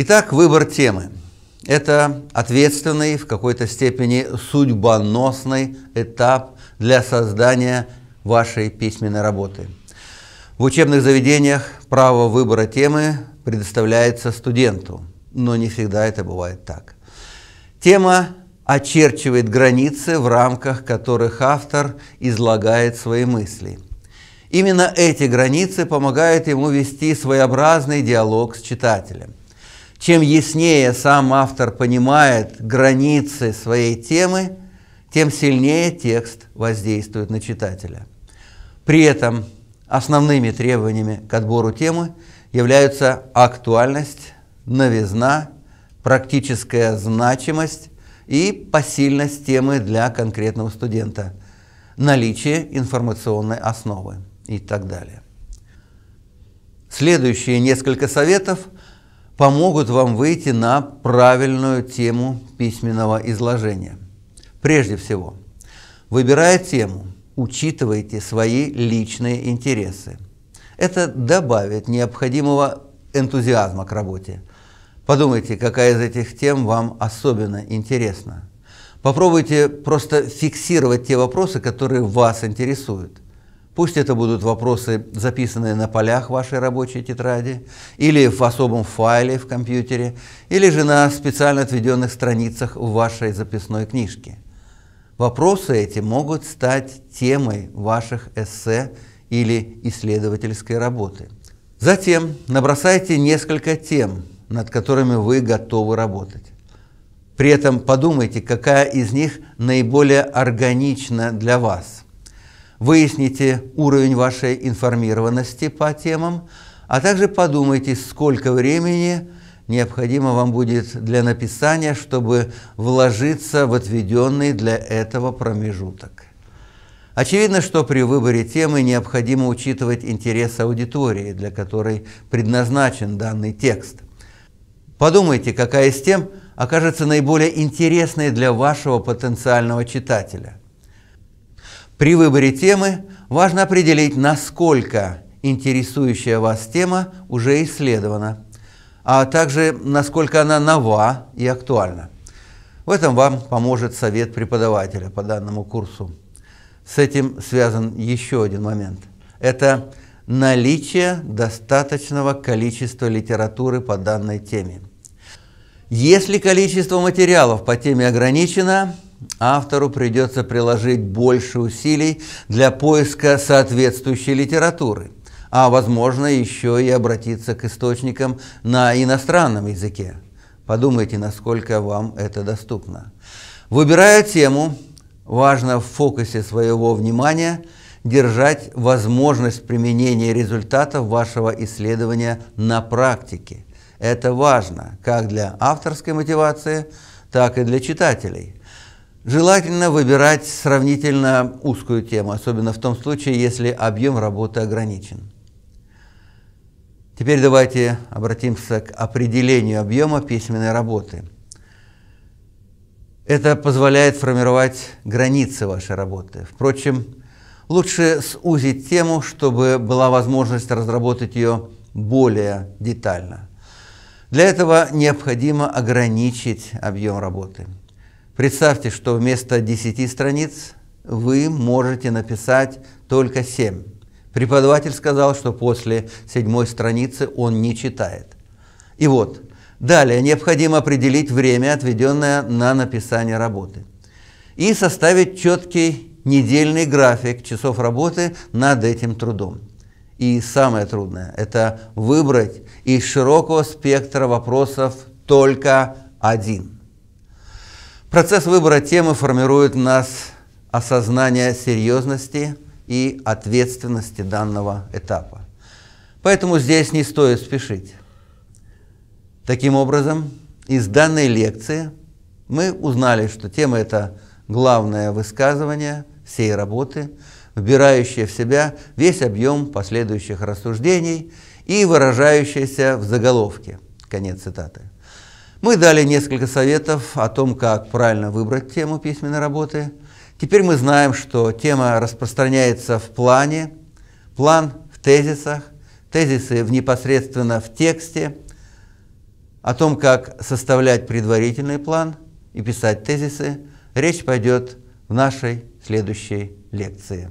Итак, выбор темы. Это ответственный, в какой-то степени судьбоносный этап для создания вашей письменной работы. В учебных заведениях право выбора темы предоставляется студенту, но не всегда это бывает так. Тема очерчивает границы, в рамках которых автор излагает свои мысли. Именно эти границы помогают ему вести своеобразный диалог с читателем чем яснее сам автор понимает границы своей темы, тем сильнее текст воздействует на читателя. При этом основными требованиями к отбору темы являются актуальность, новизна, практическая значимость и посильность темы для конкретного студента, наличие информационной основы и так далее. Следующие несколько советов – помогут вам выйти на правильную тему письменного изложения. Прежде всего, выбирая тему, учитывайте свои личные интересы. Это добавит необходимого энтузиазма к работе. Подумайте, какая из этих тем вам особенно интересна. Попробуйте просто фиксировать те вопросы, которые вас интересуют – Пусть это будут вопросы, записанные на полях вашей рабочей тетради, или в особом файле в компьютере, или же на специально отведенных страницах в вашей записной книжке. Вопросы эти могут стать темой ваших эссе или исследовательской работы. Затем набросайте несколько тем, над которыми вы готовы работать. При этом подумайте, какая из них наиболее органична для вас – выясните уровень вашей информированности по темам, а также подумайте, сколько времени необходимо вам будет для написания, чтобы вложиться в отведенный для этого промежуток. Очевидно, что при выборе темы необходимо учитывать интерес аудитории, для которой предназначен данный текст. Подумайте, какая из тем окажется наиболее интересной для вашего потенциального читателя – при выборе темы важно определить, насколько интересующая вас тема уже исследована, а также насколько она нова и актуальна. В этом вам поможет совет преподавателя по данному курсу. С этим связан еще один момент. Это наличие достаточного количества литературы по данной теме. Если количество материалов по теме ограничено, автору придется приложить больше усилий для поиска соответствующей литературы, а возможно еще и обратиться к источникам на иностранном языке. Подумайте, насколько вам это доступно. Выбирая тему, важно в фокусе своего внимания держать возможность применения результатов вашего исследования на практике. Это важно как для авторской мотивации, так и для читателей – Желательно выбирать сравнительно узкую тему, особенно в том случае, если объем работы ограничен. Теперь давайте обратимся к определению объема письменной работы. Это позволяет формировать границы вашей работы. Впрочем, лучше сузить тему, чтобы была возможность разработать ее более детально. Для этого необходимо ограничить объем работы – Представьте, что вместо 10 страниц вы можете написать только 7. Преподаватель сказал, что после седьмой страницы он не читает. И вот, далее необходимо определить время, отведенное на написание работы, и составить четкий недельный график часов работы над этим трудом. И самое трудное – это выбрать из широкого спектра вопросов только один – Процесс выбора темы формирует в нас осознание серьезности и ответственности данного этапа. Поэтому здесь не стоит спешить. Таким образом, из данной лекции мы узнали, что тема – это главное высказывание всей работы, вбирающее в себя весь объем последующих рассуждений и выражающееся в заголовке. Конец цитаты. Мы дали несколько советов о том, как правильно выбрать тему письменной работы. Теперь мы знаем, что тема распространяется в плане, план в тезисах, тезисы в непосредственно в тексте, о том, как составлять предварительный план и писать тезисы, речь пойдет в нашей следующей лекции.